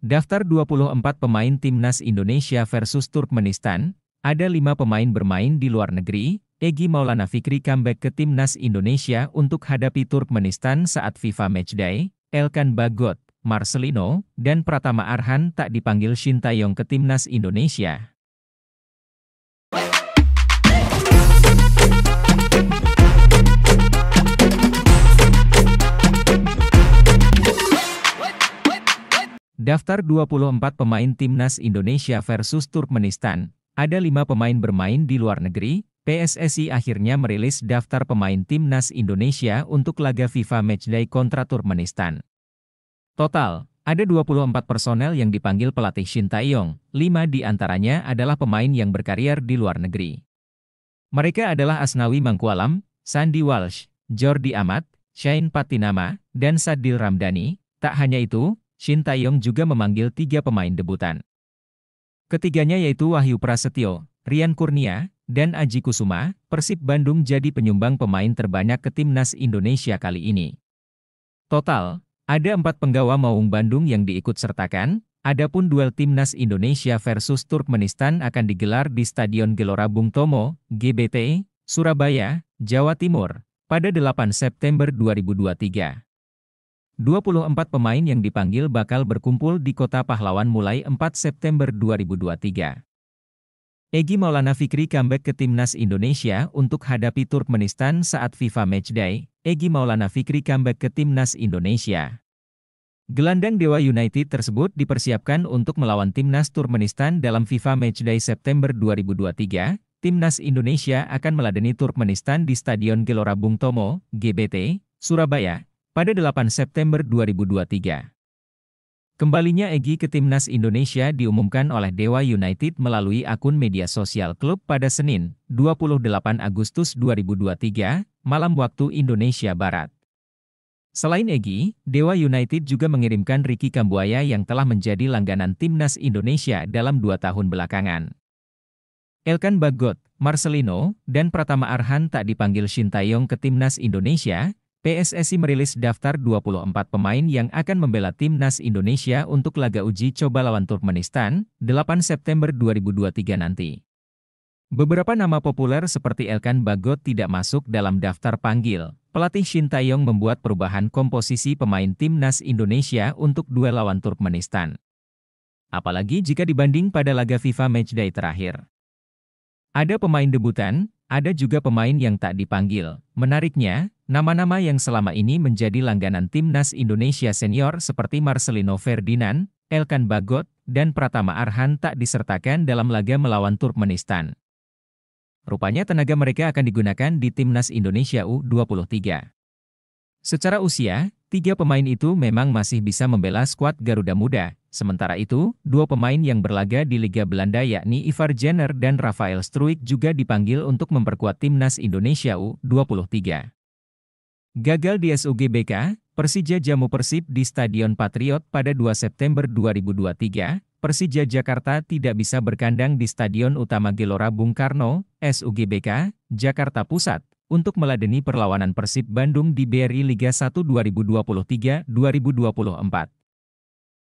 Daftar 24 pemain timnas Indonesia versus Turkmenistan, ada 5 pemain bermain di luar negeri, Egi Maulana Fikri comeback ke timnas Indonesia untuk hadapi Turkmenistan saat FIFA Matchday, Elkan Bagot, Marcelino, dan Pratama Arhan tak dipanggil Shin Taeyong ke timnas Indonesia. Daftar 24 pemain timnas Indonesia versus Turkmenistan, ada lima pemain bermain di luar negeri, PSSI akhirnya merilis daftar pemain timnas Indonesia untuk laga FIFA Matchday kontra Turkmenistan. Total, ada 24 personel yang dipanggil pelatih Shin Taeyong, lima di antaranya adalah pemain yang berkarier di luar negeri. Mereka adalah Asnawi Mangkualam, Sandy Walsh, Jordi Amat, Shane Patinama, dan Sadil Ramdhani. Tak hanya itu, Shin Taeyong juga memanggil tiga pemain debutan. Ketiganya yaitu Wahyu Prasetyo, Rian Kurnia, dan Aji Kusuma, Persib Bandung jadi penyumbang pemain terbanyak ke timnas Indonesia kali ini. Total, ada empat penggawa Maung Bandung yang diikut sertakan, Adapun duel timnas Indonesia versus Turkmenistan akan digelar di Stadion Gelora Bung Tomo, GBT, Surabaya, Jawa Timur, pada 8 September 2023. 24 pemain yang dipanggil bakal berkumpul di Kota Pahlawan mulai 4 September 2023. Egi Maulana Fikri comeback ke timnas Indonesia untuk hadapi Turkmenistan saat FIFA Matchday. Egi Maulana Fikri comeback ke timnas Indonesia. Gelandang Dewa United tersebut dipersiapkan untuk melawan timnas Turkmenistan dalam FIFA Matchday September 2023. Timnas Indonesia akan meladeni Turkmenistan di Stadion Gelora Bung Tomo, GBT, Surabaya, pada 8 September 2023. Kembalinya Egi ke Timnas Indonesia diumumkan oleh Dewa United melalui akun media sosial klub pada Senin, 28 Agustus 2023, malam waktu Indonesia Barat. Selain Egi, Dewa United juga mengirimkan Ricky Kambuaya yang telah menjadi langganan Timnas Indonesia dalam dua tahun belakangan. Elkan Bagot, Marcelino, dan Pratama Arhan tak dipanggil Shin Taeyong ke Timnas Indonesia PSSI merilis daftar 24 pemain yang akan membela timnas Indonesia untuk laga uji coba lawan Turkmenistan, 8 September 2023 nanti. Beberapa nama populer seperti Elkan Bagot tidak masuk dalam daftar panggil. Pelatih Shin Taeyong membuat perubahan komposisi pemain timnas Indonesia untuk duel lawan Turkmenistan. Apalagi jika dibanding pada laga FIFA Matchday terakhir. Ada pemain debutan, ada juga pemain yang tak dipanggil. Menariknya, Nama-nama yang selama ini menjadi langganan timnas Indonesia senior seperti Marcelino Ferdinand, Elkan Bagot, dan Pratama Arhan tak disertakan dalam laga melawan Turkmenistan. Rupanya tenaga mereka akan digunakan di timnas Indonesia U23. Secara usia, tiga pemain itu memang masih bisa membela skuad Garuda Muda. Sementara itu, dua pemain yang berlaga di Liga Belanda yakni Ivar Jenner dan Rafael Struik juga dipanggil untuk memperkuat timnas Indonesia U23. Gagal di SUGBK, Persija jamu Persib di Stadion Patriot pada 2 September 2023, Persija Jakarta tidak bisa berkandang di Stadion Utama Gelora Bung Karno, SUGBK, Jakarta Pusat, untuk meladeni perlawanan Persib Bandung di BRI Liga 1 2023-2024.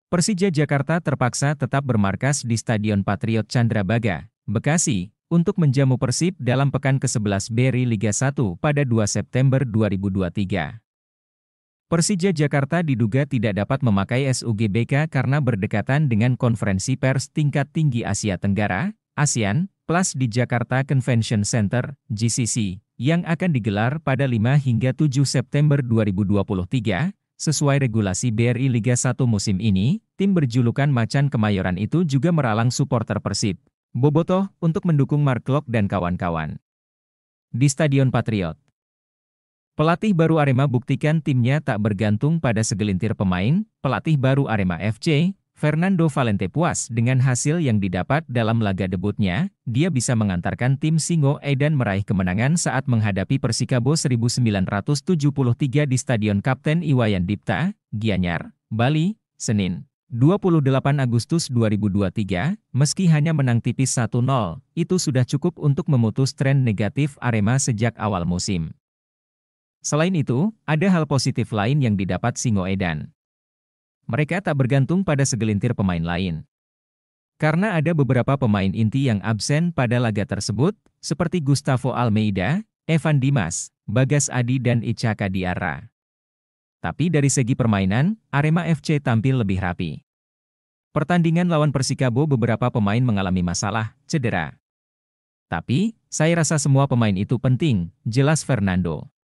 Persija Jakarta terpaksa tetap bermarkas di Stadion Patriot Candrabaga, Bekasi, untuk menjamu Persib dalam pekan ke-11 Beri Liga 1 pada 2 September 2023. Persija Jakarta diduga tidak dapat memakai SUGBK karena berdekatan dengan konferensi pers tingkat tinggi Asia Tenggara, ASEAN, Plus di Jakarta Convention Center, GCC, yang akan digelar pada 5 hingga 7 September 2023. Sesuai regulasi BRI Liga 1 musim ini, tim berjulukan Macan Kemayoran itu juga meralang supporter Persib Bobotoh untuk mendukung Mark Klok dan kawan-kawan. Di Stadion Patriot. Pelatih baru Arema buktikan timnya tak bergantung pada segelintir pemain, pelatih baru Arema FC, Fernando Valente puas dengan hasil yang didapat dalam laga debutnya, dia bisa mengantarkan tim Singo Edan meraih kemenangan saat menghadapi Persikabo 1973 di Stadion Kapten Iwayan Dipta, Gianyar, Bali, Senin. 28 Agustus 2023, meski hanya menang tipis 1-0, itu sudah cukup untuk memutus tren negatif Arema sejak awal musim. Selain itu, ada hal positif lain yang didapat Singoedan. Mereka tak bergantung pada segelintir pemain lain. Karena ada beberapa pemain inti yang absen pada laga tersebut, seperti Gustavo Almeida, Evan Dimas, Bagas Adi dan Icaka Diara. Tapi dari segi permainan, Arema FC tampil lebih rapi. Pertandingan lawan Persikabo beberapa pemain mengalami masalah, cedera. Tapi, saya rasa semua pemain itu penting, jelas Fernando.